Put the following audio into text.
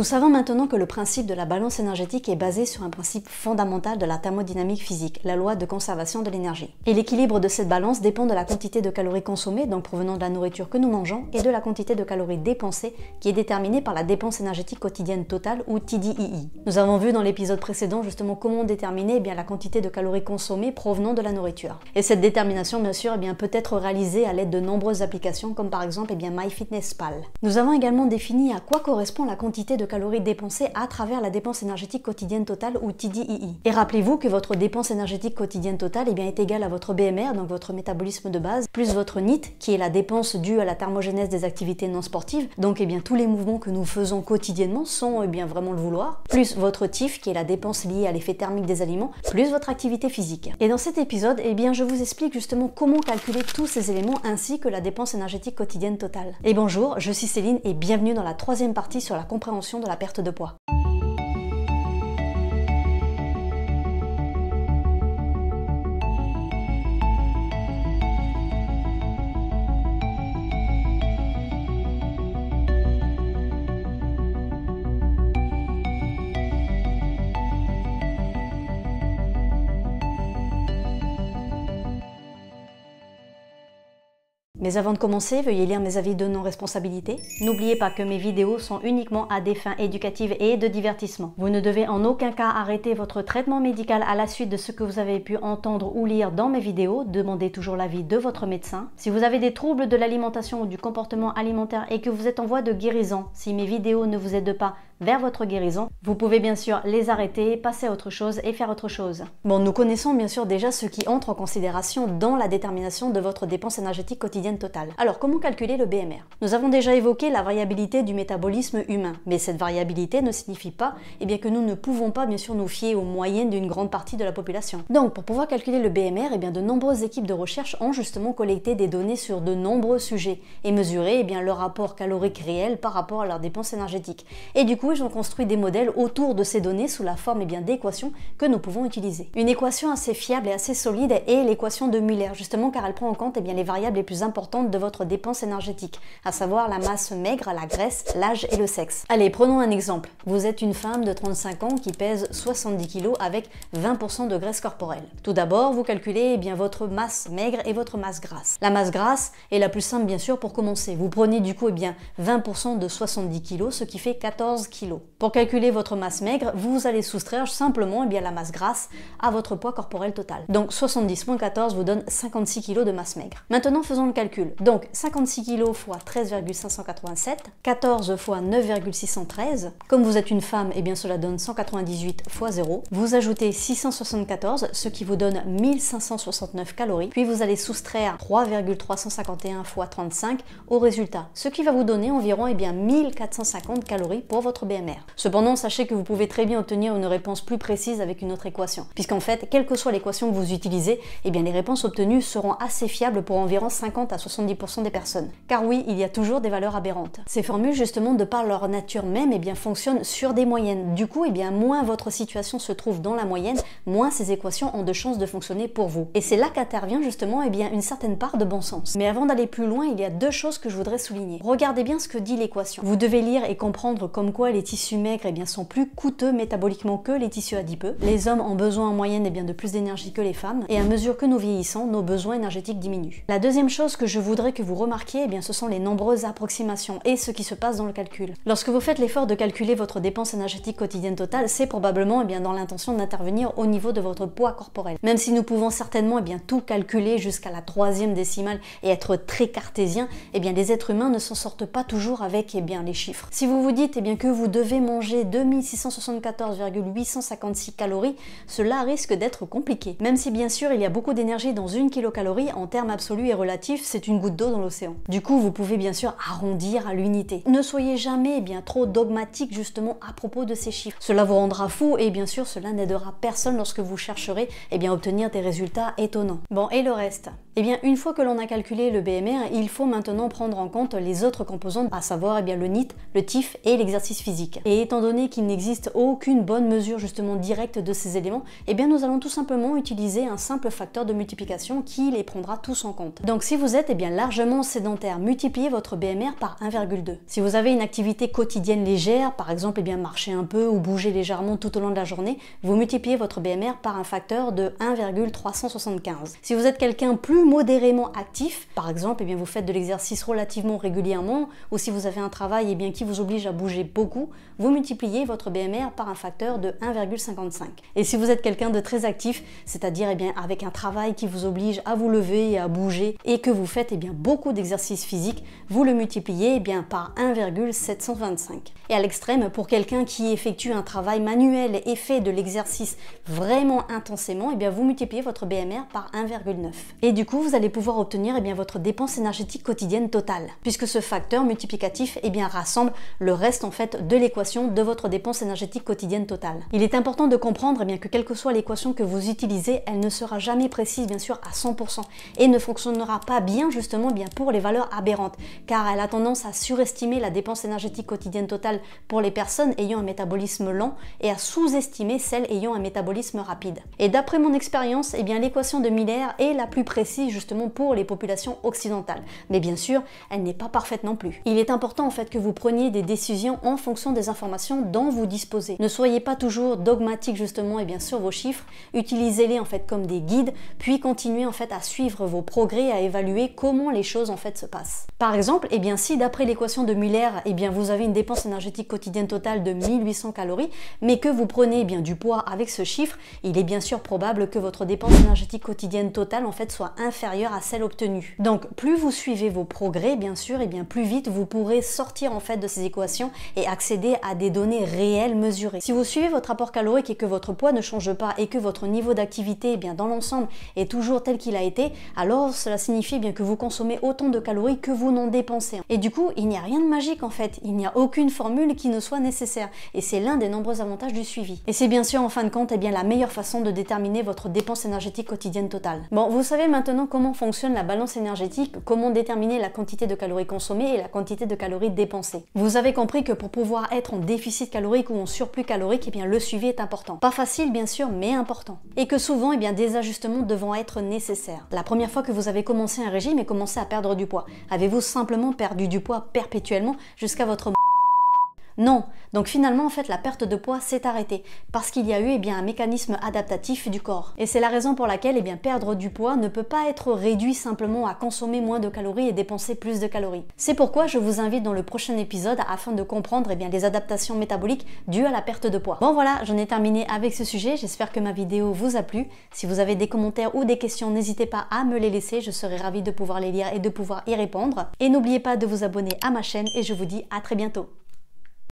Nous savons maintenant que le principe de la balance énergétique est basé sur un principe fondamental de la thermodynamique physique, la loi de conservation de l'énergie. Et l'équilibre de cette balance dépend de la quantité de calories consommées, donc provenant de la nourriture que nous mangeons, et de la quantité de calories dépensées, qui est déterminée par la dépense énergétique quotidienne totale, ou TDII. E e. Nous avons vu dans l'épisode précédent justement comment déterminer eh bien, la quantité de calories consommées provenant de la nourriture. Et cette détermination, bien sûr, eh bien, peut être réalisée à l'aide de nombreuses applications, comme par exemple eh bien, MyFitnessPal. Nous avons également défini à quoi correspond la quantité de calories dépensées à travers la dépense énergétique quotidienne totale ou TDII. E e. Et rappelez-vous que votre dépense énergétique quotidienne totale eh bien, est égale à votre BMR, donc votre métabolisme de base, plus votre NIT, qui est la dépense due à la thermogénèse des activités non sportives. Donc eh bien, tous les mouvements que nous faisons quotidiennement sont eh bien, vraiment le vouloir, plus votre TIF, qui est la dépense liée à l'effet thermique des aliments, plus votre activité physique. Et dans cet épisode, eh bien, je vous explique justement comment calculer tous ces éléments ainsi que la dépense énergétique quotidienne totale. Et bonjour, je suis Céline et bienvenue dans la troisième partie sur la compréhension de la perte de poids. Mais avant de commencer, veuillez lire mes avis de non-responsabilité. N'oubliez pas que mes vidéos sont uniquement à des fins éducatives et de divertissement. Vous ne devez en aucun cas arrêter votre traitement médical à la suite de ce que vous avez pu entendre ou lire dans mes vidéos. Demandez toujours l'avis de votre médecin. Si vous avez des troubles de l'alimentation ou du comportement alimentaire et que vous êtes en voie de guérison, si mes vidéos ne vous aident pas vers votre guérison. Vous pouvez bien sûr les arrêter, passer à autre chose et faire autre chose. Bon, nous connaissons bien sûr déjà ce qui entre en considération dans la détermination de votre dépense énergétique quotidienne totale. Alors, comment calculer le BMR Nous avons déjà évoqué la variabilité du métabolisme humain, mais cette variabilité ne signifie pas eh bien, que nous ne pouvons pas bien sûr nous fier aux moyennes d'une grande partie de la population. Donc, pour pouvoir calculer le BMR, eh bien, de nombreuses équipes de recherche ont justement collecté des données sur de nombreux sujets et mesuré eh bien, leur rapport calorique réel par rapport à leur dépense énergétique. Et du coup, on construit des modèles autour de ces données sous la forme et eh bien d'équations que nous pouvons utiliser. Une équation assez fiable et assez solide est l'équation de Muller, justement car elle prend en compte et eh bien, les variables les plus importantes de votre dépense énergétique, à savoir la masse maigre, la graisse, l'âge et le sexe. Allez, prenons un exemple. Vous êtes une femme de 35 ans qui pèse 70 kg avec 20% de graisse corporelle. Tout d'abord, vous calculez eh bien, votre masse maigre et votre masse grasse. La masse grasse est la plus simple bien sûr pour commencer. Vous prenez du coup et bien, 20% de 70 kg, ce qui fait 14 kg pour calculer votre masse maigre, vous allez soustraire simplement eh bien, la masse grasse à votre poids corporel total. Donc 70 14 vous donne 56 kg de masse maigre. Maintenant faisons le calcul. Donc 56 kg x 13,587, 14 x 9,613. Comme vous êtes une femme, eh bien cela donne 198 x 0. Vous ajoutez 674, ce qui vous donne 1569 calories. Puis vous allez soustraire 3,351 x 35 au résultat, ce qui va vous donner environ eh bien, 1450 calories pour votre Cependant, sachez que vous pouvez très bien obtenir une réponse plus précise avec une autre équation, puisqu'en fait, quelle que soit l'équation que vous utilisez, eh bien les réponses obtenues seront assez fiables pour environ 50 à 70% des personnes. Car oui, il y a toujours des valeurs aberrantes. Ces formules, justement, de par leur nature même, et eh bien fonctionnent sur des moyennes. Du coup, eh bien moins votre situation se trouve dans la moyenne, moins ces équations ont de chances de fonctionner pour vous. Et c'est là qu'intervient justement eh bien, une certaine part de bon sens. Mais avant d'aller plus loin, il y a deux choses que je voudrais souligner. Regardez bien ce que dit l'équation. Vous devez lire et comprendre comme quoi les les tissus maigres et eh bien, sont plus coûteux métaboliquement que les tissus adipeux. Les hommes ont besoin en moyenne eh bien, de plus d'énergie que les femmes, et à mesure que nous vieillissons, nos besoins énergétiques diminuent. La deuxième chose que je voudrais que vous remarquiez, eh bien, ce sont les nombreuses approximations et ce qui se passe dans le calcul. Lorsque vous faites l'effort de calculer votre dépense énergétique quotidienne totale, c'est probablement eh bien, dans l'intention d'intervenir au niveau de votre poids corporel. Même si nous pouvons certainement bien, tout calculer jusqu'à la troisième décimale et être très cartésien, et bien, les êtres humains ne s'en sortent pas toujours avec eh bien, les chiffres. Si vous vous dites et bien, que vous vous devez manger 2674,856 calories, cela risque d'être compliqué. Même si bien sûr il y a beaucoup d'énergie dans une kilocalorie, en termes absolus et relatifs, c'est une goutte d'eau dans l'océan. Du coup, vous pouvez bien sûr arrondir à l'unité. Ne soyez jamais eh bien trop dogmatique justement à propos de ces chiffres. Cela vous rendra fou et bien sûr cela n'aidera personne lorsque vous chercherez eh bien, à obtenir des résultats étonnants. Bon, et le reste eh bien, une fois que l'on a calculé le BMR, il faut maintenant prendre en compte les autres composantes, à savoir eh bien, le NIT, le TIF et l'exercice physique. Et étant donné qu'il n'existe aucune bonne mesure justement directe de ces éléments, eh bien, nous allons tout simplement utiliser un simple facteur de multiplication qui les prendra tous en compte. Donc si vous êtes eh bien, largement sédentaire, multipliez votre BMR par 1,2. Si vous avez une activité quotidienne légère, par exemple eh bien, marcher un peu ou bouger légèrement tout au long de la journée, vous multipliez votre BMR par un facteur de 1,375. Si vous êtes quelqu'un plus modérément actif. Par exemple, et eh bien, vous faites de l'exercice relativement régulièrement ou si vous avez un travail et eh bien, qui vous oblige à bouger beaucoup, vous multipliez votre BMR par un facteur de 1,55. Et si vous êtes quelqu'un de très actif, c'est-à-dire et eh bien, avec un travail qui vous oblige à vous lever et à bouger et que vous faites et bien, beaucoup d'exercices physiques, vous le multipliez bien, par 1,725. Et à l'extrême, pour quelqu'un qui effectue un travail manuel et fait de l'exercice vraiment intensément, et bien, vous multipliez votre BMR par 1,9. Et du coup, vous allez pouvoir obtenir eh bien, votre dépense énergétique quotidienne totale, puisque ce facteur multiplicatif eh bien, rassemble le reste en fait de l'équation de votre dépense énergétique quotidienne totale. Il est important de comprendre eh bien, que quelle que soit l'équation que vous utilisez, elle ne sera jamais précise bien sûr à 100% et ne fonctionnera pas bien justement eh bien pour les valeurs aberrantes, car elle a tendance à surestimer la dépense énergétique quotidienne totale pour les personnes ayant un métabolisme lent et à sous-estimer celles ayant un métabolisme rapide. Et d'après mon expérience, eh bien l'équation de Miller est la plus précise justement pour les populations occidentales. Mais bien sûr, elle n'est pas parfaite non plus. Il est important en fait que vous preniez des décisions en fonction des informations dont vous disposez. Ne soyez pas toujours dogmatique justement et bien sûr vos chiffres, utilisez-les en fait comme des guides, puis continuez en fait à suivre vos progrès, à évaluer comment les choses en fait se passent. Par exemple, eh bien si d'après l'équation de Muller, eh bien vous avez une dépense énergétique quotidienne totale de 1800 calories, mais que vous prenez eh bien du poids avec ce chiffre, il est bien sûr probable que votre dépense énergétique quotidienne totale en fait soit un inférieure à celle obtenue. Donc plus vous suivez vos progrès, bien sûr, et bien plus vite vous pourrez sortir en fait de ces équations et accéder à des données réelles mesurées. Si vous suivez votre apport calorique et que votre poids ne change pas et que votre niveau d'activité, eh bien dans l'ensemble est toujours tel qu'il a été, alors cela signifie bien que vous consommez autant de calories que vous n'en dépensez. Et du coup, il n'y a rien de magique en fait, il n'y a aucune formule qui ne soit nécessaire et c'est l'un des nombreux avantages du suivi. Et c'est bien sûr en fin de compte et eh bien la meilleure façon de déterminer votre dépense énergétique quotidienne totale. Bon, vous savez maintenant comment fonctionne la balance énergétique, comment déterminer la quantité de calories consommées et la quantité de calories dépensées. Vous avez compris que pour pouvoir être en déficit calorique ou en surplus calorique, eh bien le suivi est important. Pas facile bien sûr, mais important. Et que souvent, eh bien des ajustements devront être nécessaires. La première fois que vous avez commencé un régime et commencé à perdre du poids, avez-vous simplement perdu du poids perpétuellement jusqu'à votre non. Donc finalement, en fait, la perte de poids s'est arrêtée parce qu'il y a eu eh bien, un mécanisme adaptatif du corps. Et c'est la raison pour laquelle eh bien, perdre du poids ne peut pas être réduit simplement à consommer moins de calories et dépenser plus de calories. C'est pourquoi je vous invite dans le prochain épisode afin de comprendre eh les adaptations métaboliques dues à la perte de poids. Bon voilà, j'en ai terminé avec ce sujet. J'espère que ma vidéo vous a plu. Si vous avez des commentaires ou des questions, n'hésitez pas à me les laisser. Je serai ravie de pouvoir les lire et de pouvoir y répondre. Et n'oubliez pas de vous abonner à ma chaîne et je vous dis à très bientôt.